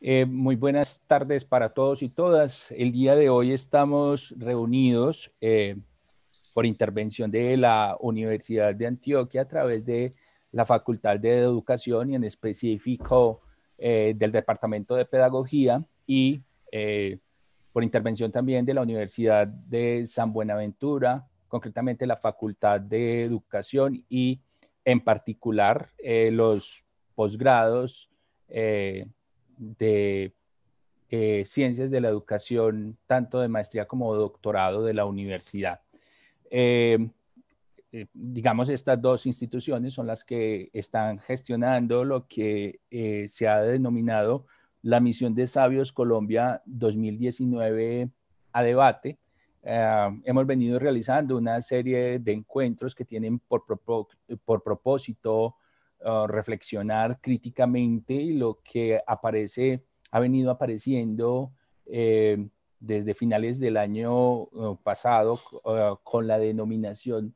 Eh, muy buenas tardes para todos y todas. El día de hoy estamos reunidos eh, por intervención de la Universidad de Antioquia a través de la Facultad de Educación y en específico eh, del Departamento de Pedagogía y por intervención también de la Universidad de San Buenaventura, concretamente la Facultad de Educación y en particular los posgrados de eh, Ciencias de la Educación, tanto de maestría como doctorado de la universidad. Eh, eh, digamos, estas dos instituciones son las que están gestionando lo que se ha denominado la misión de Sabios Colombia 2019 a debate. Ah, hemos venido realizando una serie de encuentros que tienen por propósito Ah, reflexionar críticamente lo que aparece, ha venido apareciendo eh, desde finales del año eh, pasado ah, con la denominación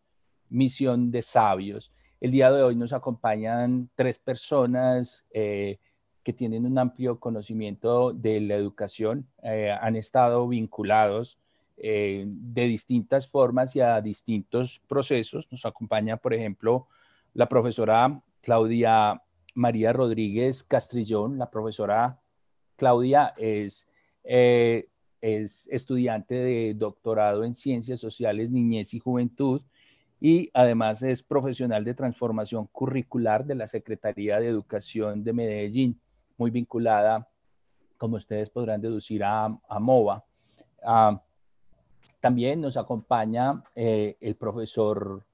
Misión de Sabios. El día de hoy nos acompañan tres personas eh, que tienen un amplio conocimiento de la educación, han estado vinculados de distintas formas y a distintos procesos. Nos acompaña, por ejemplo, la profesora Claudia María Rodríguez Castrillón, la profesora Claudia es, eh, es estudiante de doctorado en Ciencias Sociales, Niñez y Juventud y además es profesional de transformación curricular de la Secretaría de Educación de Medellín, muy vinculada, como ustedes podrán deducir, a, MOVA. Ah, también nos acompaña eh, el profesor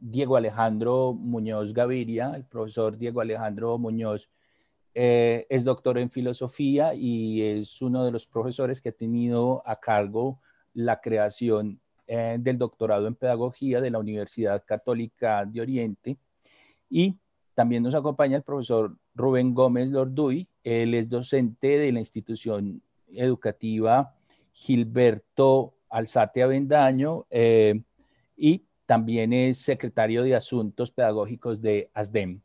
Diego Alejandro Muñoz Gaviria, el profesor Diego Alejandro Muñoz, eh, es doctor en filosofía y es uno de los profesores que ha tenido a cargo la creación eh, del doctorado en pedagogía de la Universidad Católica de Oriente. Y también nos acompaña el profesor Rubén Gómez Lorduy, él es docente de la institución educativa Gilberto Alzate Avendaño eh, y también es secretario de Asuntos Pedagógicos de ASDEM.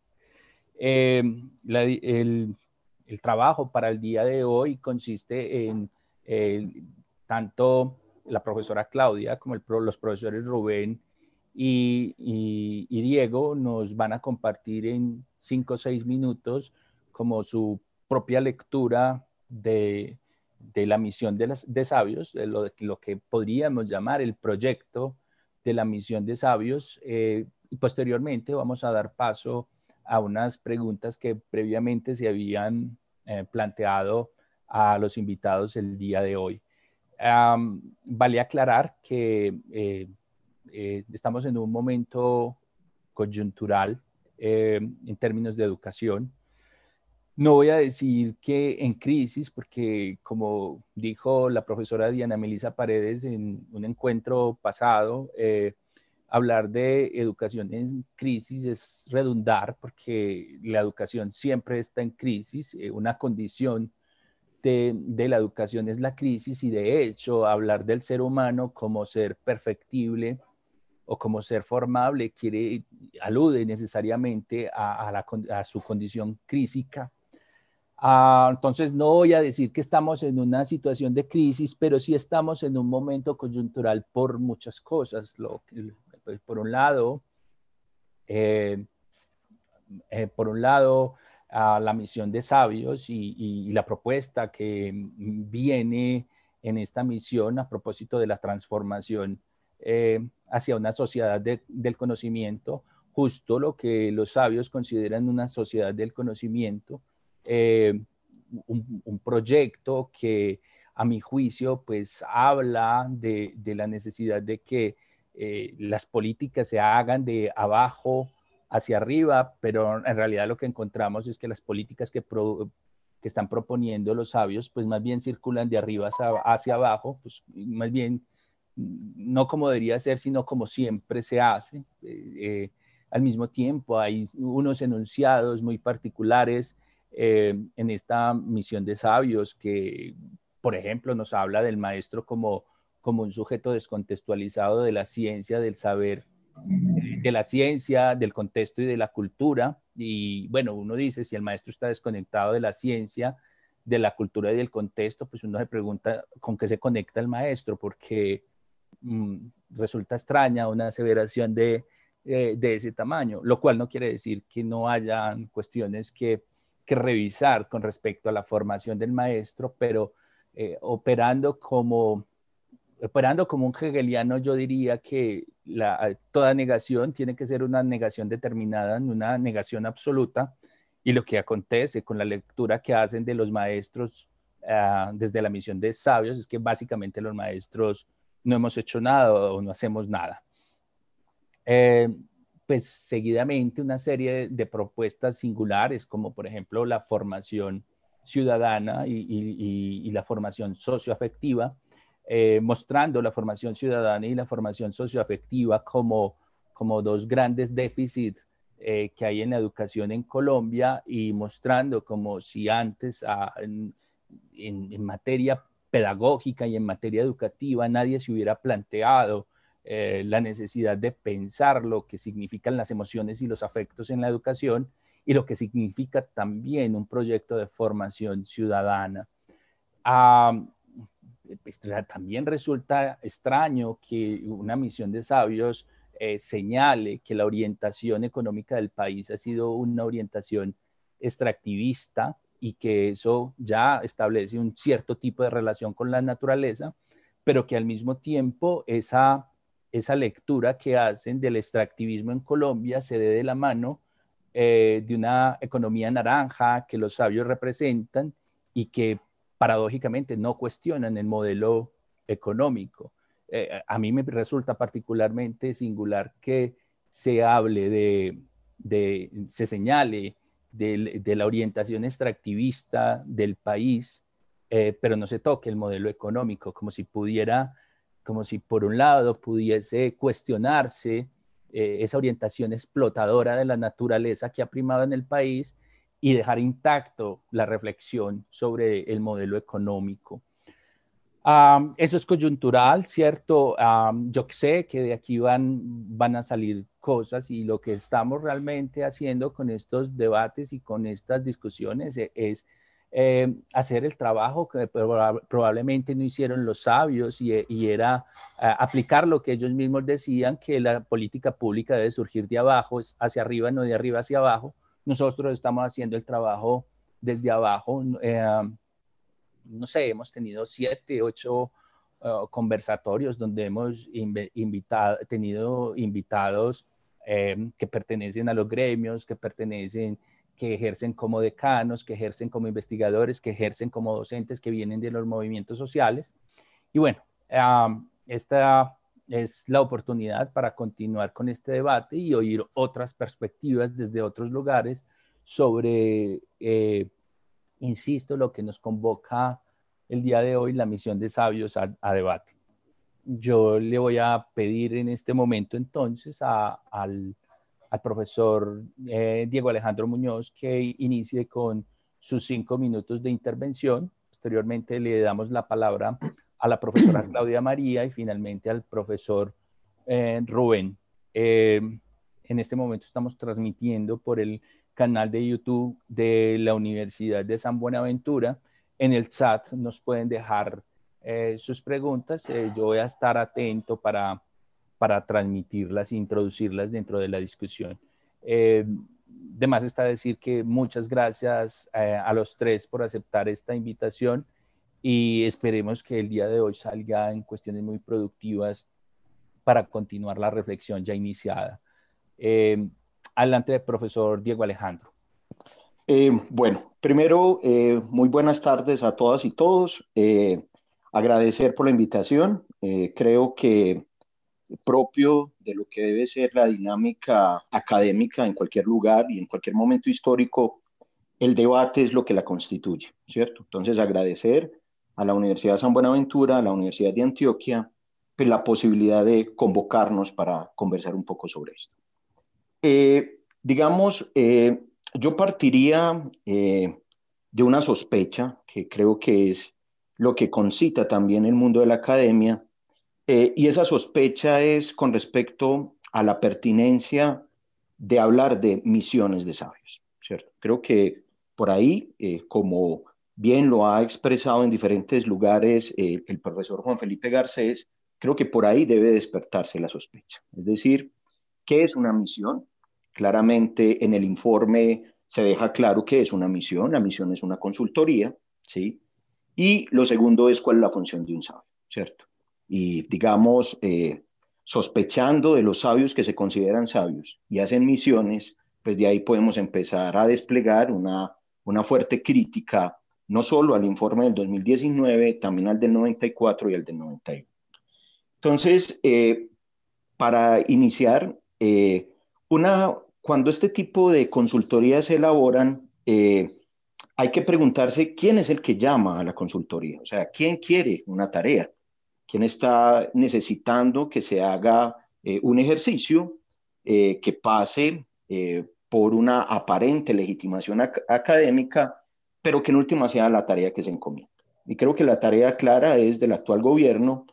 Eh, el, trabajo para el día de hoy consiste en eh, tanto la profesora Claudia como los profesores Rubén y, Diego nos van a compartir en cinco o seis minutos como su propia lectura de, la misión de, sabios, de lo que podríamos llamar el proyecto de la misión de sabios. Eh, y posteriormente vamos a dar paso a unas preguntas que previamente se habían eh, planteado a los invitados el día de hoy. vale aclarar que eh, estamos en un momento coyuntural en términos de educación. No voy a decir que en crisis, porque como dijo la profesora Diana Melisa Paredes en un encuentro pasado, eh, hablar de educación en crisis es redundar, porque la educación siempre está en crisis. Eh, una condición de, la educación es la crisis y de hecho hablar del ser humano como ser perfectible o como ser formable alude necesariamente a su condición crítica Ah, entonces, no voy a decir que estamos en una situación de crisis, pero sí estamos en un momento coyuntural por muchas cosas. Pues, por un lado, eh, eh, por un lado, ah, la misión de sabios y, la propuesta que mm, viene en esta misión a propósito de la transformación eh, hacia una sociedad del conocimiento, justo lo que los sabios consideran una sociedad del conocimiento, eh, un, proyecto que a mi juicio pues habla de, la necesidad de que eh, las políticas se hagan de abajo hacia arriba, pero en realidad lo que encontramos es que las políticas que, están proponiendo los sabios pues más bien circulan de arriba hacia, abajo, pues más bien no como debería ser, sino como siempre se hace. Eh, al mismo tiempo hay unos enunciados muy particulares eh, en esta misión de sabios que, por ejemplo, nos habla del maestro como, como un sujeto descontextualizado de la ciencia, del saber, de la ciencia, del contexto y de la cultura. Y bueno, uno dice, si el maestro está desconectado de la ciencia, de la cultura y del contexto, pues uno se pregunta con qué se conecta el maestro, porque mm, resulta extraña una aseveración de, eh, de ese tamaño, lo cual no quiere decir que no hayan cuestiones que que revisar con respecto a la formación del maestro, pero eh, operando como operando como un hegeliano, yo diría que la, toda negación tiene que ser una negación determinada, una negación absoluta, y lo que acontece con la lectura que hacen de los maestros ah, desde la misión de sabios es que básicamente los maestros no hemos hecho nada o no hacemos nada. Eh, pues, seguidamente una serie de, propuestas singulares, como por ejemplo la formación ciudadana y, la formación socioafectiva, eh, mostrando la formación ciudadana y la formación socioafectiva como, como dos grandes déficits eh, que hay en la educación en Colombia y mostrando como si antes ah, en, en materia pedagógica y en materia educativa nadie se hubiera planteado eh, la necesidad de pensar lo que significan las emociones y los afectos en la educación y lo que significa también un proyecto de formación ciudadana. Pues, también resulta extraño que una misión de sabios eh, señale que la orientación económica del país ha sido una orientación extractivista y que eso ya establece un cierto tipo de relación con la naturaleza, pero que al mismo tiempo esa esa lectura que hacen del extractivismo en Colombia se dé de la mano eh, de una economía naranja que los sabios representan y que paradójicamente no cuestionan el modelo económico. Eh, a mí me resulta particularmente singular que se hable de, se señale de, la orientación extractivista del país, eh, pero no se toque el modelo económico, como si pudiera como si por un lado pudiese cuestionarse eh, esa orientación explotadora de la naturaleza que ha primado en el país y dejar intacto la reflexión sobre el modelo económico. eso es coyuntural, ¿cierto? yo sé que de aquí van, van a salir cosas y lo que estamos realmente haciendo con estos debates y con estas discusiones e, es eh, hacer el trabajo que probablemente no hicieron los sabios y, eh, era eh, aplicar lo que ellos mismos decían, que la política pública debe surgir de abajo hacia arriba, no de arriba hacia abajo. Nosotros estamos haciendo el trabajo desde abajo. no sé, hemos tenido siete, ocho conversatorios donde hemos invitado, tenido invitados que pertenecen a los gremios, que pertenecen que ejercen como decanos, que ejercen como investigadores, que ejercen como docentes, que vienen de los movimientos sociales. Y bueno, esta es la oportunidad para continuar con este debate y oír otras perspectivas desde otros lugares sobre, eh, insisto, lo que nos convoca el día de hoy, la misión de sabios a, debate. Yo le voy a pedir en este momento entonces al al profesor eh, Diego Alejandro Muñoz que inicie con sus cinco minutos de intervención. Posteriormente le damos la palabra a la profesora Claudia María y finalmente al profesor eh, Rubén. Eh, en este momento estamos transmitiendo por el canal de YouTube de la Universidad de San Buenaventura. En el chat nos pueden dejar sus preguntas. yo voy a estar atento para para transmitirlas e introducirlas dentro de la discusión. Eh, de más está decir que muchas gracias eh, a los tres por aceptar esta invitación y esperemos que el día de hoy salga en cuestiones muy productivas para continuar la reflexión ya iniciada. Eh, adelante, profesor Diego Alejandro. Eh, bueno, primero, muy buenas tardes a todas y todos. agradecer por la invitación. creo que propio de lo que debe ser la dinámica académica en cualquier lugar y en cualquier momento histórico, el debate es lo que la constituye, ¿cierto? Entonces, agradecer a la Universidad de San Buenaventura, a la Universidad de Antioquia, pues, la posibilidad de convocarnos para conversar un poco sobre esto. Eh, digamos, eh, yo partiría eh, de una sospecha que creo que es lo que concita también el mundo de la academia, eh, y esa sospecha es con respecto a la pertinencia de hablar de misiones de sabios, ¿cierto? Creo que por ahí, eh, como bien lo ha expresado en diferentes lugares eh, el profesor Juan Felipe Garcés, creo que por ahí debe despertarse la sospecha. Es decir, ¿qué es una misión? Claramente en el informe se deja claro que es una misión, la misión es una consultoría, ¿sí? Y lo segundo es cuál es la función de un sabio, ¿cierto? y, digamos, eh, sospechando de los sabios que se consideran sabios y hacen misiones, pues de ahí podemos empezar a desplegar una, una fuerte crítica, no solo al informe del 2019, también al del 94 y al del 91. Entonces, eh, para iniciar, eh, una, cuando este tipo de consultorías se elaboran, hay que preguntarse quién es el que llama a la consultoría, o sea, quién quiere una tarea quien está necesitando que se haga eh, un ejercicio eh, que pase eh, por una aparente legitimación académica, pero que en última sea la tarea que se encomienda. Y creo que la tarea clara es del actual gobierno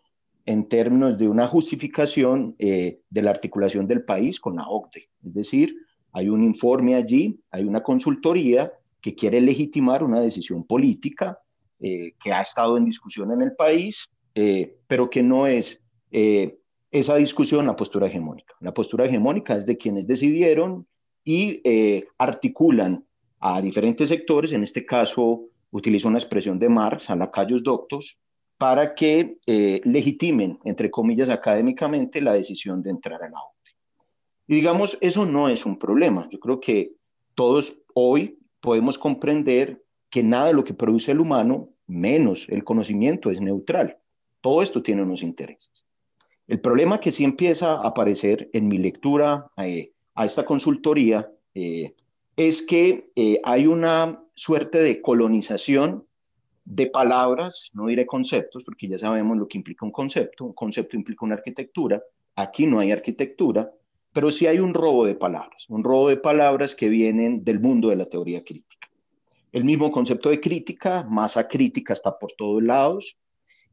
en términos de una justificación de la articulación del país con la OCDE. Es decir, hay un informe allí, hay una consultoría que quiere legitimar una decisión política que ha estado en discusión en el país eh, pero que no es eh, esa discusión la postura hegemónica. La postura hegemónica es de quienes decidieron y eh, articulan a diferentes sectores, en este caso utilizo una expresión de Marx, a la doctos, para que legitimen, entre comillas, académicamente la decisión de entrar a la Y digamos, eso no es un problema. Yo creo que todos hoy podemos comprender que nada de lo que produce el humano, menos el conocimiento, es neutral. Todo esto tiene unos intereses. El problema que sí empieza a aparecer en mi lectura eh, a esta consultoría eh, es que eh, hay una suerte de colonización de palabras, no diré conceptos, porque ya sabemos lo que implica un concepto, un concepto implica una arquitectura, aquí no hay arquitectura, pero sí hay un robo de palabras, un robo de palabras que vienen del mundo de la teoría crítica. El mismo concepto de crítica, masa crítica está por todos lados,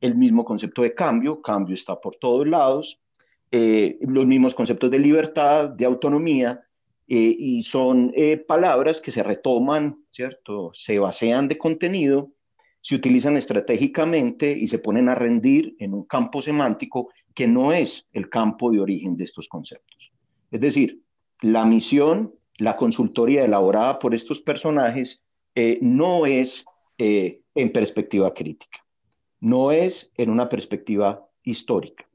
el mismo concepto de cambio, cambio está por todos lados, eh, los mismos conceptos de libertad, de autonomía, eh, y son eh, palabras que se retoman, ¿cierto? Se basean de contenido, se utilizan estratégicamente y se ponen a rendir en un campo semántico que no es el campo de origen de estos conceptos. Es decir, la misión, la consultoría elaborada por estos personajes no es en perspectiva crítica no es en una perspectiva histórica,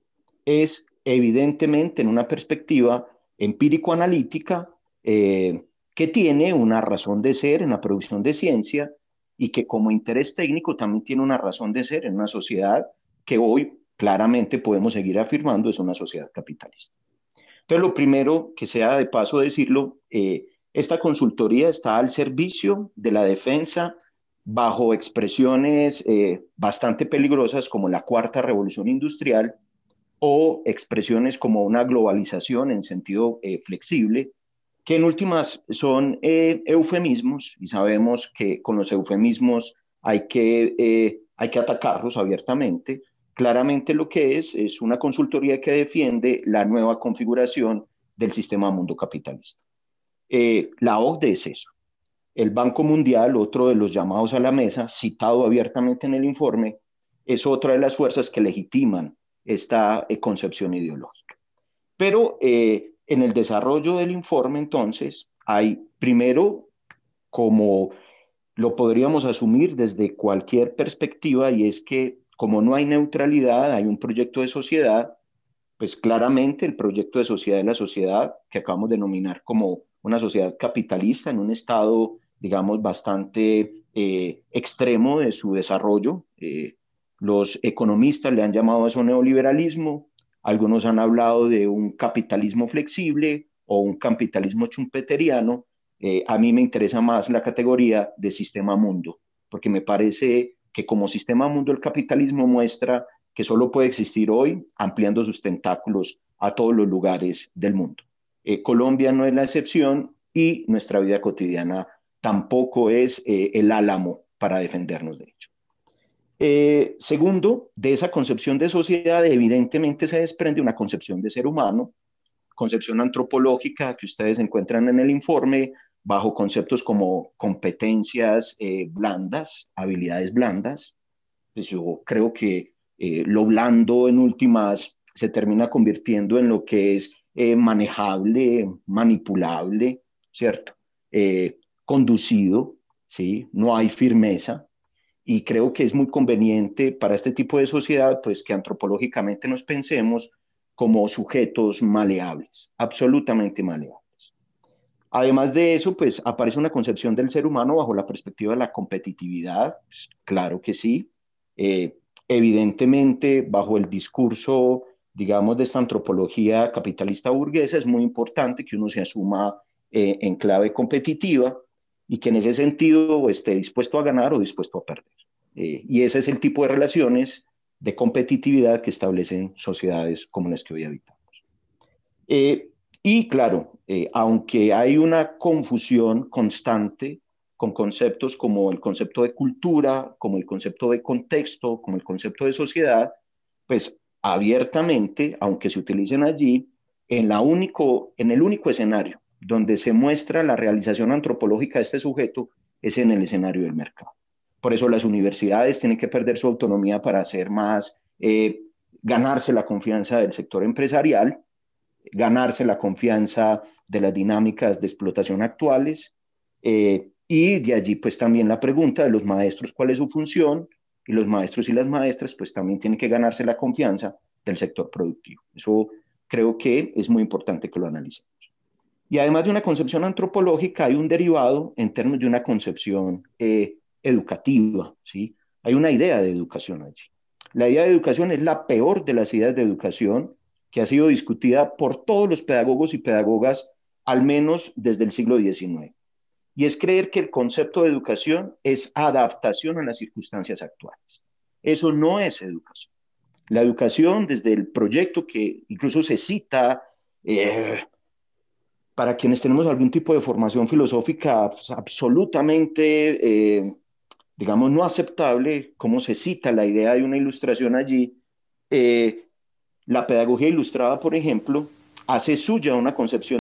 es evidentemente en una perspectiva empírico-analítica eh, que tiene una razón de ser en la producción de ciencia y que como interés técnico también tiene una razón de ser en una sociedad que hoy claramente podemos seguir afirmando es una sociedad capitalista. Entonces, lo primero que sea de paso decirlo, eh, esta consultoría está al servicio de la defensa bajo expresiones eh, bastante peligrosas como la cuarta revolución industrial o expresiones como una globalización en sentido eh, flexible, que en últimas son eh, eufemismos y sabemos que con los eufemismos hay que, hay que atacarlos abiertamente. Claramente lo que es es una consultoría que defiende la nueva configuración del sistema mundo capitalista. la OCDE es eso, el Banco Mundial, otro de los llamados a la mesa, citado abiertamente en el informe, es otra de las fuerzas que legitiman esta eh, concepción ideológica. Pero eh, en el desarrollo del informe, entonces, hay primero, como lo podríamos asumir desde cualquier perspectiva, y es que como no hay neutralidad, hay un proyecto de sociedad, pues claramente el proyecto de sociedad de la sociedad que acabamos de denominar como una sociedad capitalista en un estado digamos, bastante eh, extremo de su desarrollo. Eh, los economistas le han llamado eso neoliberalismo, algunos han hablado de un capitalismo flexible o un capitalismo chumpeteriano. Eh, a mí me interesa más la categoría de sistema mundo, porque me parece que como sistema mundo el capitalismo muestra que solo puede existir hoy ampliando sus tentáculos a todos los lugares del mundo. Colombia no es la excepción y nuestra vida cotidiana tampoco es eh, el álamo para defendernos de hecho. Eh, segundo, de esa concepción de sociedad evidentemente se desprende una concepción de ser humano, concepción antropológica que ustedes encuentran en el informe bajo conceptos como competencias eh, blandas, habilidades blandas. Pues yo creo que lo blando en últimas se termina convirtiendo en lo que es manejable, manipulable, ¿cierto? conducido, ¿sí? no hay firmeza. Y creo que es muy conveniente para este tipo de sociedad, pues que antropológicamente nos pensemos como sujetos maleables, absolutamente maleables. Además de eso, pues aparece una concepción del ser humano bajo la perspectiva de la competitividad, pues, claro que sí, eh, evidentemente bajo el discurso, digamos, de esta antropología capitalista burguesa, es muy importante que uno se asuma eh, en clave competitiva, y que en ese sentido esté dispuesto a ganar o dispuesto a perder. Eh, y ese es el tipo de relaciones de competitividad que establecen sociedades como las que hoy habitamos. Eh, y claro, eh, aunque hay una confusión constante con conceptos como el concepto de cultura, como el concepto de contexto, como el concepto de sociedad, pues abiertamente, aunque se utilicen allí, en, la único, en el único escenario donde se muestra la realización antropológica de este sujeto es en el escenario del mercado. Por eso las universidades tienen que perder su autonomía para hacer más, eh, ganarse la confianza del sector empresarial, ganarse la confianza de las dinámicas de explotación actuales eh, y de allí pues también la pregunta de los maestros cuál es su función y los maestros y las maestras pues también tienen que ganarse la confianza del sector productivo. Eso creo que es muy importante que lo analicen. Y además de una concepción antropológica, hay un derivado en términos de una concepción eh, educativa, ¿sí? Hay una idea de educación allí. La idea de educación es la peor de las ideas de educación que ha sido discutida por todos los pedagogos y pedagogas, al menos desde el siglo XIX. Y es creer que el concepto de educación es adaptación a las circunstancias actuales. Eso no es educación. La educación, desde el proyecto que incluso se cita eh, para quienes tenemos algún tipo de formación filosófica absolutamente, eh, digamos, no aceptable, como se cita la idea de una ilustración allí, eh, la pedagogía ilustrada, por ejemplo, hace suya una concepción